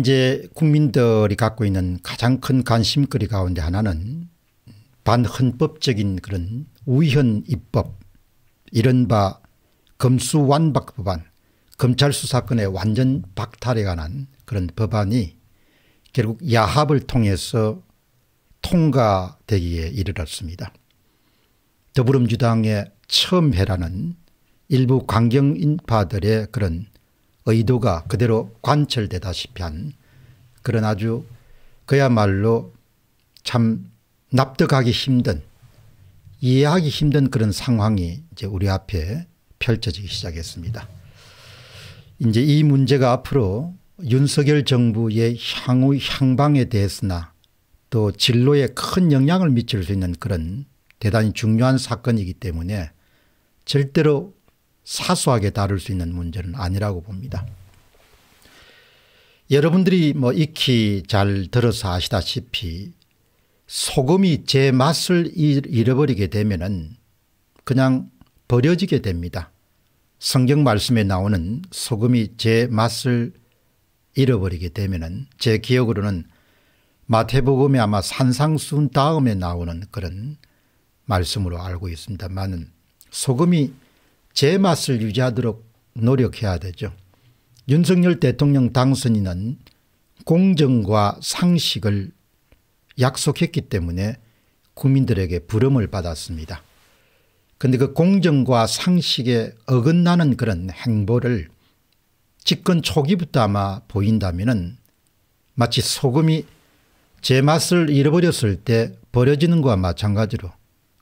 이제 국민들이 갖고 있는 가장 큰 관심거리 가운데 하나는 반헌법적인 그런 우현 입법 이른바 검수완박 법안 검찰 수사권의 완전 박탈에 관한 그런 법안이 결국 야합을 통해서 통과되기에 이르렀습니다. 더불어민주당의 처음해라는 일부 광경인파들의 그런 의도가 그대로 관철되다시피 한 그런 아주 그야말로 참 납득하기 힘든 이해하기 힘든 그런 상황이 이제 우리 앞에 펼쳐지기 시작했습니다. 이제 이 문제가 앞으로 윤석열 정부의 향후 향방에 대해서나 또 진로에 큰 영향을 미칠 수 있는 그런 대단히 중요한 사건이기 때문에 절대로 사소하게 다룰 수 있는 문제는 아니라고 봅니다. 여러분들이 뭐 익히 잘 들어서 아시다시피 소금이 제 맛을 잃어버리게 되면은 그냥 버려지게 됩니다. 성경 말씀에 나오는 소금이 제 맛을 잃어버리게 되면은 제 기억으로는 마태복음에 아마 산상순 다음에 나오는 그런 말씀으로 알고 있습니다만 소금이 제 맛을 유지하도록 노력해야 되죠. 윤석열 대통령 당선인은 공정과 상식을 약속했기 때문에 국민들에게 부름을 받았습니다. 그런데 그 공정과 상식에 어긋나는 그런 행보를 집권 초기부터 아마 보인다면 마치 소금이 제 맛을 잃어버렸을 때 버려지는 것과 마찬가지로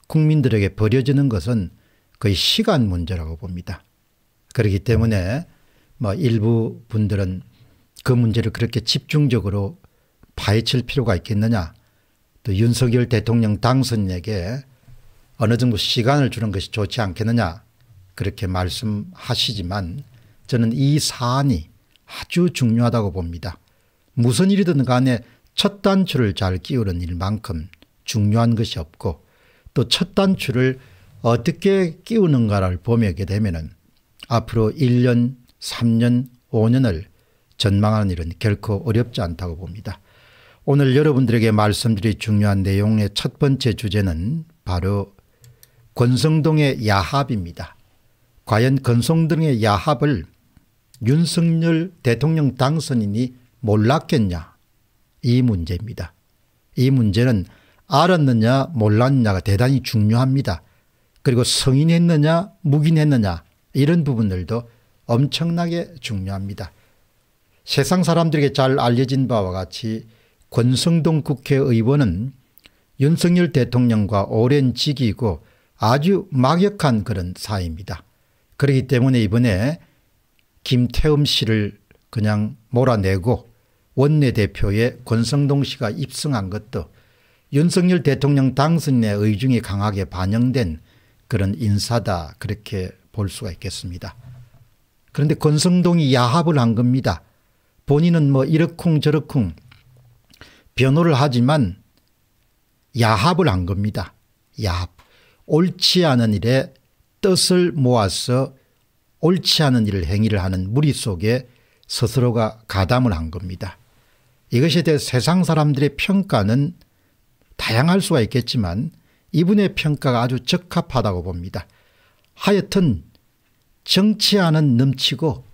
국민들에게 버려지는 것은 거의 시간 문제라고 봅니다. 그렇기 때문에 뭐 일부 분들은 그 문제를 그렇게 집중적으로 파헤칠 필요가 있겠느냐. 또 윤석열 대통령 당선인에게 어느 정도 시간을 주는 것이 좋지 않겠느냐. 그렇게 말씀하시지만 저는 이 사안이 아주 중요하다고 봅니다. 무슨 일이든 간에 첫 단추를 잘 끼우는 일만큼 중요한 것이 없고 또 첫 단추를 어떻게 끼우는가를 보게 되면 앞으로 1년, 3년, 5년을 전망하는 일은 결코 어렵지 않다고 봅니다. 오늘 여러분들에게 말씀드릴 중요한 내용의 첫 번째 주제는 바로 권성동의 야합입니다. 과연 권성동의 야합을 윤석열 대통령 당선인이 몰랐겠냐 이 문제입니다. 이 문제는 알았느냐 몰랐느냐가 대단히 중요합니다. 그리고 성인했느냐 묵인했느냐 이런 부분들도 엄청나게 중요합니다. 세상 사람들에게 잘 알려진 바와 같이 권성동 국회의원은 윤석열 대통령과 오랜 직이고 아주 막역한 그런 사이입니다. 그렇기 때문에 이번에 김태흠 씨를 그냥 몰아내고 원내대표에 권성동 씨가 입성한 것도 윤석열 대통령 당선인의 의중이 강하게 반영된 그런 인사다 그렇게 볼 수가 있겠습니다. 그런데 권성동이 야합을 한 겁니다. 본인은 뭐 이러쿵 저러쿵 변호를 하지만 야합을 한 겁니다. 야합. 옳지 않은 일에 뜻을 모아서 옳지 않은 일을 행위를 하는 무리 속에 스스로가 가담을 한 겁니다. 이것에 대해 세상 사람들의 평가는 다양할 수가 있겠지만 이분의 평가가 아주 적합하다고 봅니다. 하여튼 정치하는 넘치고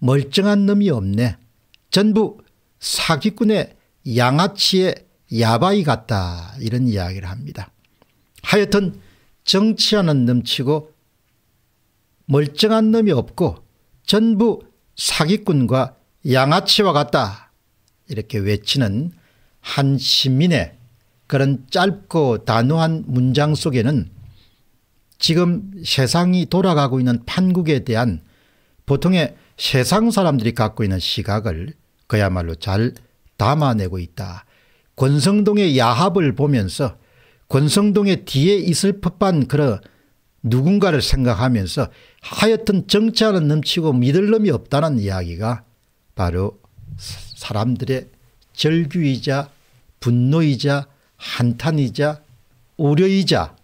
멀쩡한 놈이 없네. 전부 사기꾼의 양아치의 야바이 같다 이런 이야기를 합니다. 하여튼 정치하는 넘치고 멀쩡한 놈이 없고 전부 사기꾼과 양아치와 같다 이렇게 외치는 한 시민의 그런 짧고 단호한 문장 속에는 지금 세상이 돌아가고 있는 판국에 대한 보통의 세상 사람들이 갖고 있는 시각을 그야말로 잘 담아내고 있다. 권성동의 야합을 보면서 권성동의 뒤에 있을 법한 그런 누군가를 생각하면서 하여튼 정치하는 넘치고 믿을 놈이 없다는 이야기가 바로 사람들의 절규이자 분노이자 한탄이자 우려이자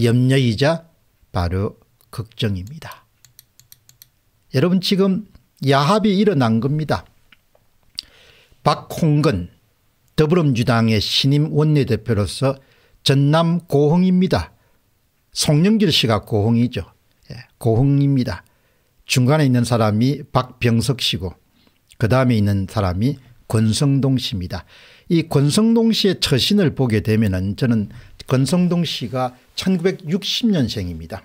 염려이자 바로 걱정입니다. 여러분 지금 야합이 일어난 겁니다. 박홍근 더불어민주당의 신임 원내대표로서 전남 고흥입니다. 송영길 씨가 고흥이죠. 예, 고흥입니다. 중간에 있는 사람이 박병석 씨고 그 다음에 있는 사람이 권성동 씨입니다. 이 권성동 씨의 처신을 보게 되면은 저는 권성동 씨가 1960년생입니다.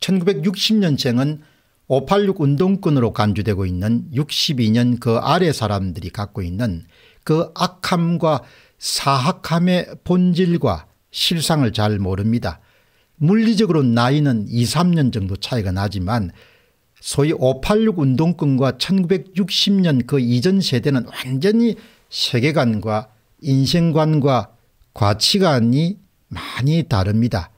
1960년생은 586 운동권으로 간주되고 있는 62년 그 아래 사람들이 갖고 있는 그 악함과 사악함의 본질과 실상을 잘 모릅니다. 물리적으로 나이는 2, 3년 정도 차이가 나지만 소위 586 운동권과 1960년 그 이전 세대는 완전히 세계관과 인생관과 가치관이 많이 다릅니다.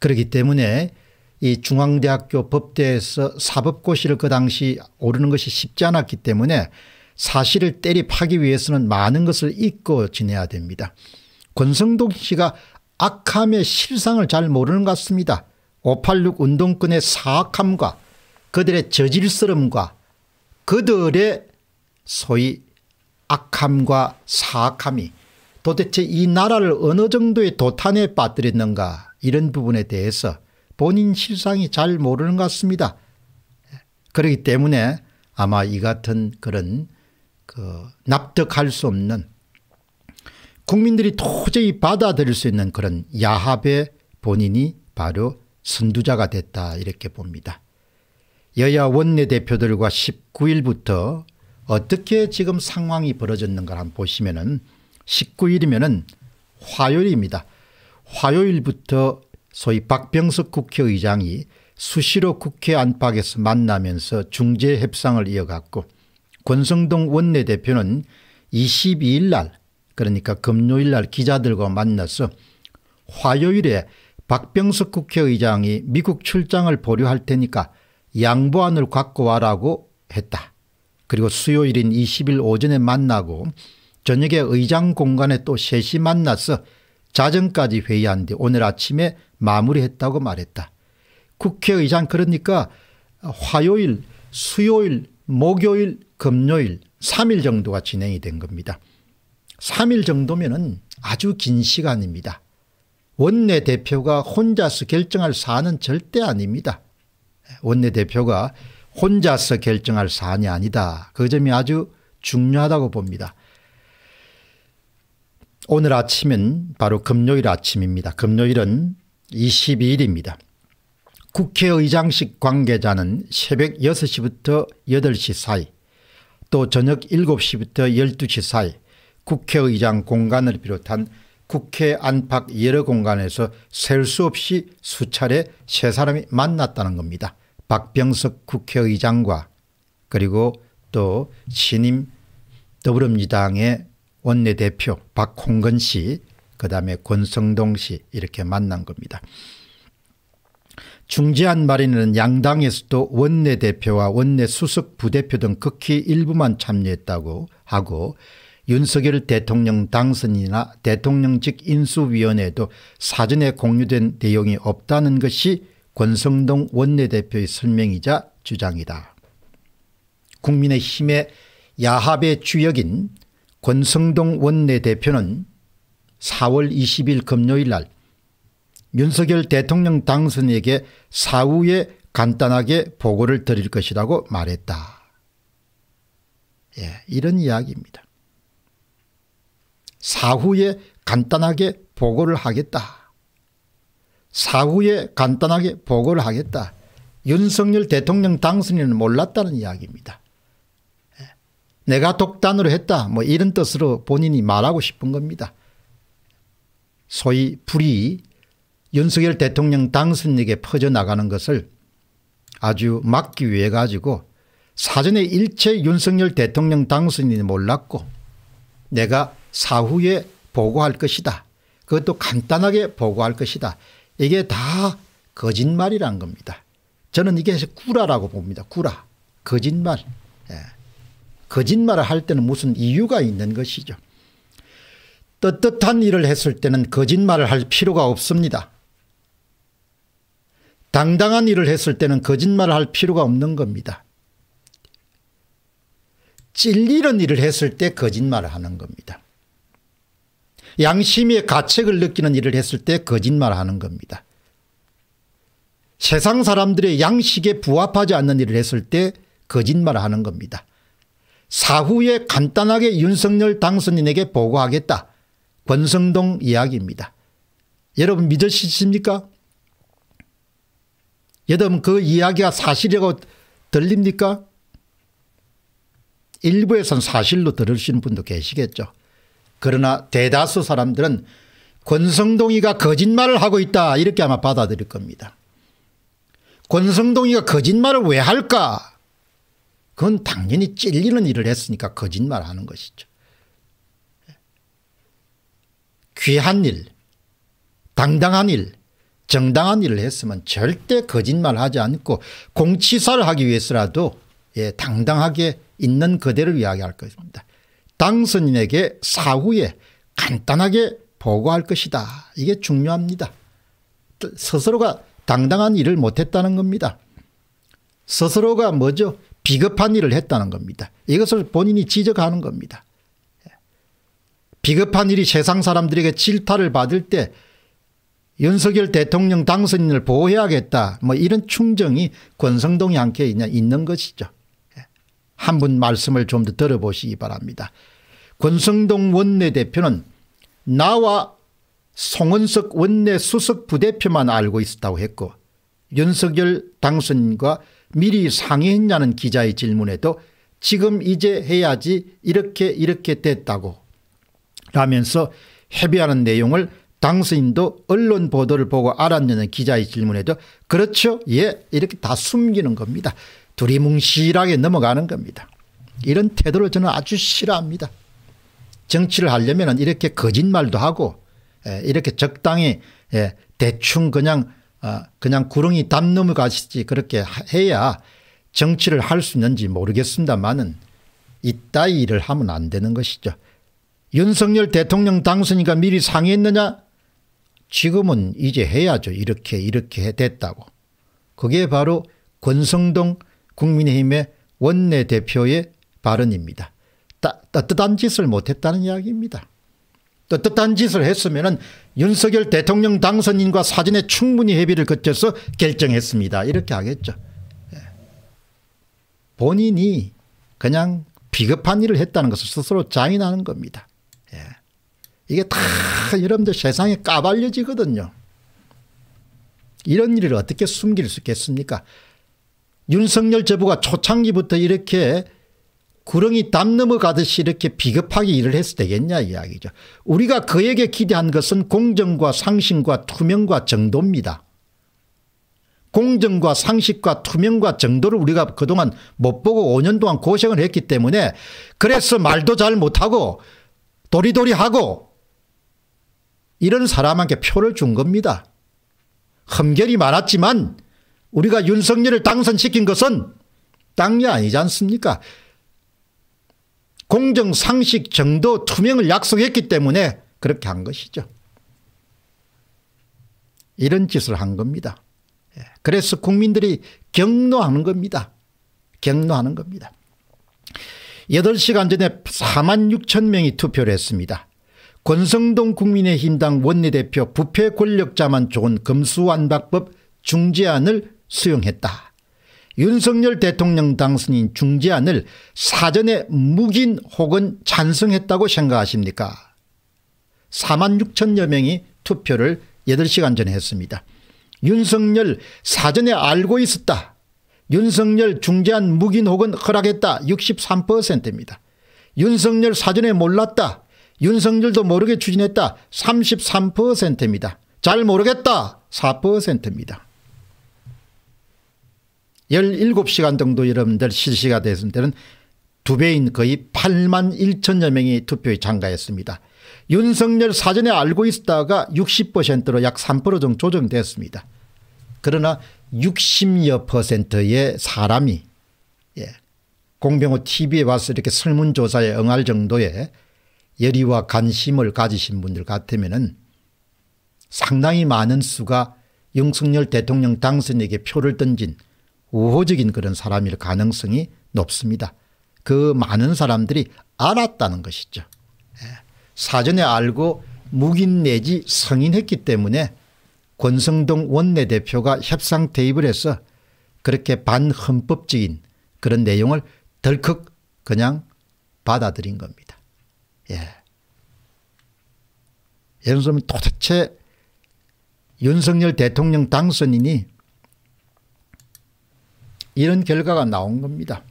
그렇기 때문에 이 중앙대학교 법대에서 사법고시를 그 당시 오르는 것이 쉽지 않았기 때문에 사실을 때리 파기 위해서는 많은 것을 잊고 지내야 됩니다. 권성동 씨가 악함의 실상을 잘 모르는 것 같습니다. 586 운동권의 사악함과 그들의 저질스러움과 그들의 소위 악함과 사악함이 도대체 이 나라를 어느 정도의 도탄에 빠뜨렸는가 이런 부분에 대해서 본인 실상이 잘 모르는 것 같습니다. 그렇기 때문에 아마 이 같은 그런 그 납득할 수 없는 국민들이 도저히 받아들일 수 있는 그런 야합의 본인이 바로 선두자가 됐다 이렇게 봅니다. 여야 원내대표들과 19일부터 어떻게 지금 상황이 벌어졌는가 한번 보시면은 19일이면은 화요일입니다. 화요일부터 소위 박병석 국회의장이 수시로 국회 안팎에서 만나면서 중재 협상을 이어갔고 권성동 원내대표는 22일 날 그러니까 금요일 날 기자들과 만나서 화요일에 박병석 국회의장이 미국 출장을 보류할 테니까 양보안을 갖고 와라고 했다. 그리고 수요일인 20일 오전에 만나고 저녁에 의장 공간에 또 셋이 만나서 자정까지 회의한 뒤 오늘 아침에 마무리했다고 말했다. 국회의장 그러니까 화요일, 수요일, 목요일, 금요일 3일 정도가 진행이 된 겁니다. 3일 정도면 은 아주 긴 시간입니다. 원내대표가 혼자서 결정할 사안은 절대 아닙니다. 원내대표가 혼자서 결정할 사안이 아니다. 그 점이 아주 중요하다고 봅니다. 오늘 아침은 바로 금요일 아침입니다. 금요일은 22일입니다. 국회의장식 관계자는 새벽 6시부터 8시 사이 또 저녁 7시부터 12시 사이 국회의장 공간을 비롯한 국회 안팎 여러 공간에서 셀 수 없이 수차례 세 사람이 만났다는 겁니다. 박병석 국회의장과 그리고 또 신임 더불어민주당의 원내대표 박홍근 씨 그다음에 권성동 씨 이렇게 만난 겁니다. 중재한 말에는 양당에서도 원내대표와 원내수석 부대표 등 극히 일부만 참여했다고 하고 윤석열 대통령 당선이나 대통령직 인수위원회도 사전에 공유된 내용이 없다는 것이 권성동 원내대표의 설명이자 주장이다. 국민의힘의 야합의 주역인 권성동 원내대표는 4월 20일 금요일 날 윤석열 대통령 당선에게 사후에 간단하게 보고를 드릴 것이라고 말했다. 예, 이런 이야기입니다. 사후에 간단하게 보고를 하겠다. 사후에 간단하게 보고를 하겠다. 윤석열 대통령 당선인은 몰랐다는 이야기입니다. 예. 내가 독단으로 했다 뭐 이런 뜻으로 본인이 말하고 싶은 겁니다. 소위 불이 윤석열 대통령 당선인에게 퍼져나가는 것을 아주 막기 위해 가지고 사전에 일체 윤석열 대통령 당선인이 몰랐고 내가 사후에 보고할 것이다. 그것도 간단하게 보고할 것이다. 이게 다 거짓말이란 겁니다. 저는 이게 구라라고 봅니다. 구라. 거짓말. 예. 거짓말을 할 때는 무슨 이유가 있는 것이죠. 떳떳한 일을 했을 때는 거짓말을 할 필요가 없습니다. 당당한 일을 했을 때는 거짓말을 할 필요가 없는 겁니다. 찔리는 일을 했을 때 거짓말을 하는 겁니다. 양심의 가책을 느끼는 일을 했을 때 거짓말하는 겁니다. 세상 사람들의 양식에 부합하지 않는 일을 했을 때 거짓말하는 겁니다. 사후에 간단하게 윤석열 당선인에게 보고하겠다. 권성동 이야기입니다. 여러분 믿으십니까? 시 여러분 그 이야기가 사실이라고 들립니까? 일부에선 사실로 들으시는 분도 계시겠죠. 그러나 대다수 사람들은 권성동이가 거짓말을 하고 있다 이렇게 아마 받아들일 겁니다. 권성동이가 거짓말을 왜 할까? 그건 당연히 찔리는 일을 했으니까 거짓말하는 것이죠. 귀한 일, 당당한 일, 정당한 일을 했으면 절대 거짓말하지 않고 공치사를 하기 위해서라도 예, 당당하게 있는 그대로 이야기할 것입니다. 당선인에게 사후에 간단하게 보고할 것이다. 이게 중요합니다. 스스로가 당당한 일을 못했다는 겁니다. 스스로가 뭐죠? 비겁한 일을 했다는 겁니다. 이것을 본인이 지적하는 겁니다. 비겁한 일이 세상 사람들에게 질타를 받을 때 윤석열 대통령 당선인을 보호해야겠다. 뭐 이런 충정이 권성동이 함께 있는 것이죠. 한분 말씀을 좀 더 들어보시기 바랍니다. 권성동 원내대표는 나와 송은석 원내 수석 부대표만 알고 있었다고 했고 윤석열 당선인과 미리 상의했냐는 기자의 질문에도 지금 이제 해야지 이렇게 이렇게 됐다고 라면서 협의하는 내용을 당선인도 언론 보도를 보고 알았냐는 기자의 질문에도 그렇죠 예 이렇게 다 숨기는 겁니다. 두리뭉실하게 넘어가는 겁니다. 이런 태도를 저는 아주 싫어합니다. 정치를 하려면 이렇게 거짓말도 하고 예, 이렇게 적당히 예, 대충 그냥 어, 그냥 구렁이 담 넘어가시지 그렇게 해야 정치를 할 수 있는지 모르겠습니다만은 이따위 일을 하면 안 되는 것이죠. 윤석열 대통령 당선이가 미리 상의했느냐? 지금은 이제 해야죠. 이렇게 이렇게 됐다고. 그게 바로 권성동 국민의힘의 원내대표의 발언입니다. 따, 뜻한 짓을 못했다는 이야기입니다. 뜻한 짓을 했으면 윤석열 대통령 당선인과 사전에 충분히 협의를 거쳐서 결정했습니다. 이렇게 하겠죠. 예. 본인이 그냥 비겁한 일을 했다는 것을 스스로 자인하는 겁니다. 예. 이게 다 여러분들 세상에 까발려지거든요. 이런 일을 어떻게 숨길 수 있겠습니까? 윤석열 제부가 초창기부터 이렇게 구렁이 담 넘어가듯이 이렇게 비겁하게 일을 해서 되겠냐 이야기죠. 우리가 그에게 기대한 것은 공정과 상신과 투명과 정도입니다. 공정과 상식과 투명과 정도를 우리가 그동안 못 보고 5년 동안 고생을 했기 때문에 그래서 말도 잘 못하고 도리도리하고 이런 사람한테 표를 준 겁니다. 흠결이 많았지만 우리가 윤석열을 당선시킨 것은 땅이 아니지 않습니까? 공정, 상식, 정도, 투명을 약속했기 때문에 그렇게 한 것이죠. 이런 짓을 한 겁니다. 예, 그래서 국민들이 경로하는 겁니다. 경로하는 겁니다. 8시간 전에 4만 6천 명이 투표를 했습니다. 권성동 국민의힘당 원내대표 부패 권력자만 좋은 검수완박법 중재안을 수용했다. 윤석열 대통령 당선인 중재안을 사전에 묵인 혹은 찬성했다고 생각하십니까 4만 6천여 명이 투표를 8시간 전에 했습니다. 윤석열 사전에 알고 있었다. 윤석열 중재안 묵인 혹은 허락했다 63%입니다. 윤석열 사전에 몰랐다. 윤석열도 모르게 추진했다 33%입니다. 잘 모르겠다 4%입니다. 17시간 정도 여러분들 실시가 됐을 때는 두 배인 거의 8만 1천여 명이 투표에 참가했습니다. 윤석열 사전에 알고 있었다가 60%로 약 3% 정도 조정됐습니다. 그러나 60여 퍼센트의 사람이 예, 공병호 tv에 와서 이렇게 설문조사에 응할 정도의 열의와 관심을 가지신 분들 같으면 은 상당히 많은 수가 윤석열 대통령 당선에게 표를 던진 우호적인 그런 사람일 가능성이 높습니다. 그 많은 사람들이 알았다는 것이죠. 예. 사전에 알고 묵인 내지 성인했기 때문에 권성동 원내대표가 협상 테이블에서 그렇게 반헌법적인 그런 내용을 덜컥 그냥 받아들인 겁니다. 예. 예를 들면 뭐 도대체 윤석열 대통령 당선인이 이런 결과가 나온 겁니다.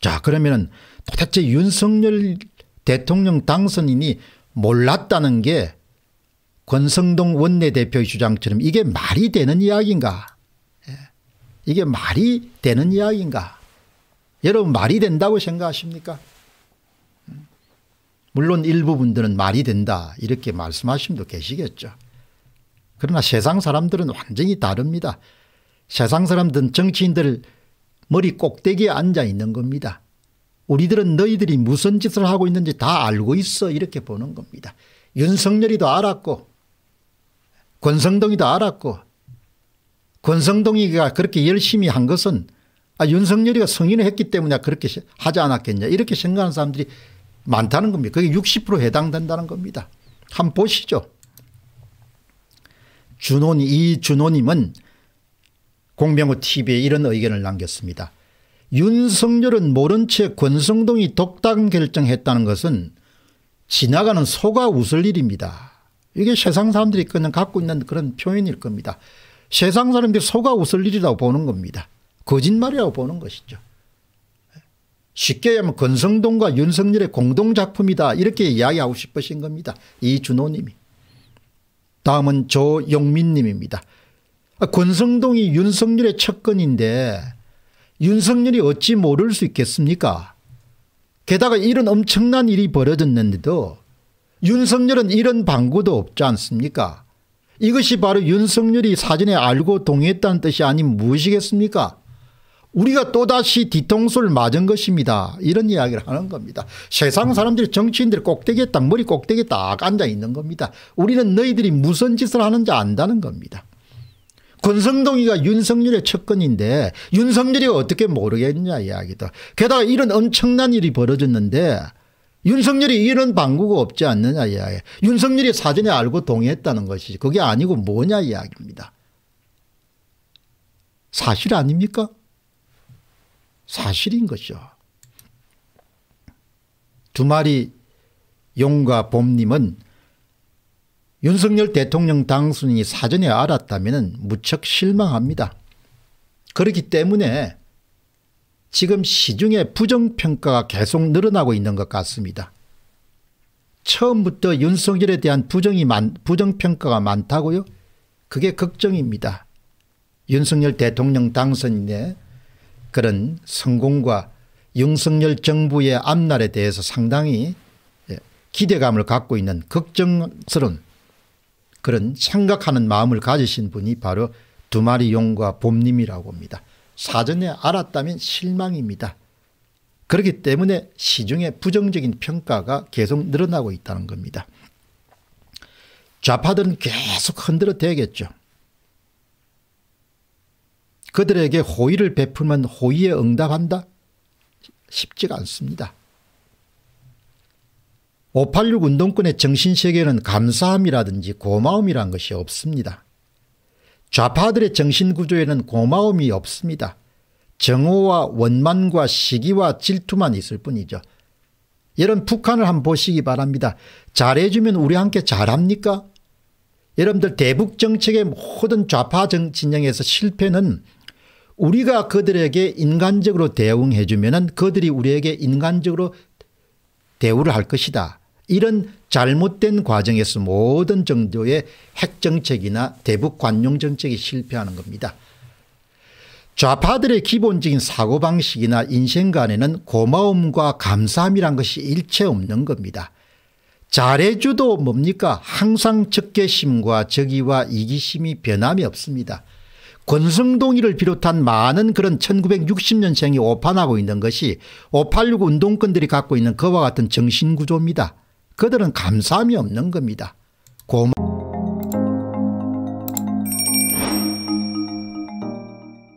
자 그러면 도대체 윤석열 대통령 당선인이 몰랐다는 게 권성동 원내대표의 주장처럼 이게 말이 되는 이야기인가 예. 이게 말이 되는 이야기인가 여러분 말이 된다고 생각하십니까 음. 물론 일부분들은 말이 된다 이렇게 말씀하신 분도 계시겠죠 그러나 세상 사람들은 완전히 다릅니다 세상 사람들은 정치인들 머리 꼭대기에 앉아 있는 겁니다. 우리들은 너희들이 무슨 짓을 하고 있는지 다 알고 있어 이렇게 보는 겁니다. 윤석열이도 알았고 권성동이도 알았고 권성동이가 그렇게 열심히 한 것은 아, 윤석열이가 성인을 했기 때문에 그렇게 하지 않았겠냐 이렇게 생각하는 사람들이 많다는 겁니다. 그게 60% 해당된다는 겁니다. 한번 보시죠. 준호이 준호님은 공병호 TV에 이런 의견을 남겼습니다. 윤석열은 모른 채 권성동이 독당 결정했다는 것은 지나가는 소가 웃을 일입니다. 이게 세상 사람들이 그냥 갖고 있는 그런 표현일 겁니다. 세상 사람들이 소가 웃을 일이라고 보는 겁니다. 거짓말이라고 보는 것이죠. 쉽게 얘기하면 권성동과 윤석열의 공동작품이다 이렇게 이야기하고 싶으신 겁니다. 이준호님이. 다음은 조용민님입니다. 아, 권성동이 윤석열의 첫건인데 윤석열이 어찌 모를 수 있겠습니까 게다가 이런 엄청난 일이 벌어졌는데도 윤석열은 이런 방구도 없지 않습니까 이것이 바로 윤석열이 사전에 알고 동의했다는 뜻이 아닌 무엇이겠습니까 우리가 또다시 뒤통수를 맞은 것입니다. 이런 이야기를 하는 겁니다. 세상 사람들이 정치인들 꼭대기에 딱 머리 꼭대기에 딱 앉아 있는 겁니다. 우리는 너희들이 무슨 짓을 하는지 안다는 겁니다. 권성동이가 윤석열의 측근인데 윤석열이 어떻게 모르겠냐 이야기도. 게다가 이런 엄청난 일이 벌어졌는데 윤석열이 이런 방구가 없지 않느냐 이야기. 윤석열이 사전에 알고 동의했다는 것이지 그게 아니고 뭐냐 이야기입니다. 사실 아닙니까? 사실인 것이죠. 두 마리 용과 봄님은 윤석열 대통령 당선인이 사전에 알았다면 무척 실망합니다. 그렇기 때문에 지금 시중에 부정평가가 계속 늘어나고 있는 것 같습니다. 처음부터 윤석열에 대한 부정이 많, 부정평가가 많다고요? 그게 걱정입니다. 윤석열 대통령 당선인의 그런 성공과 윤석열 정부의 앞날에 대해서 상당히 예, 기대감을 갖고 있는 걱정스러운 그런 생각하는 마음을 가지신 분이 바로 두 마리 용과 봄님이라고 합니다. 사전에 알았다면 실망입니다. 그렇기 때문에 시중의 부정적인 평가가 계속 늘어나고 있다는 겁니다. 좌파들은 계속 흔들어 대겠죠. 그들에게 호의를 베풀면 호의에 응답한다? 쉽지가 않습니다. 586 운동권의 정신세계는 감사함이라든지 고마움이란 것이 없습니다. 좌파들의 정신구조에는 고마움이 없습니다. 정오와 원만과 시기와 질투만 있을 뿐이죠. 여러분 북한을 한번 보시기 바랍니다. 잘해주면 우리 함께 잘합니까? 여러분들 대북 정책의 모든 좌파 정 진영에서 실패는 우리가 그들에게 인간적으로 대응해주면 그들이 우리에게 인간적으로 대우를 할 것이다. 이런 잘못된 과정에서 모든 정도의 핵정책이나 대북 관용 정책이 실패하는 겁니다. 좌파들의 기본적인 사고방식이나 인생관에는 고마움과 감사함이란 것이 일체 없는 겁니다. 잘해줘도 뭡니까 항상 적개심과 적의와 이기심이 변함이 없습니다. 권성동이를 비롯한 많은 그런 1960년생이 오판하고 있는 것이 586 운동권들이 갖고 있는 그와 같은 정신구조입니다. 그들은 감사함이 없는 겁니다. 고마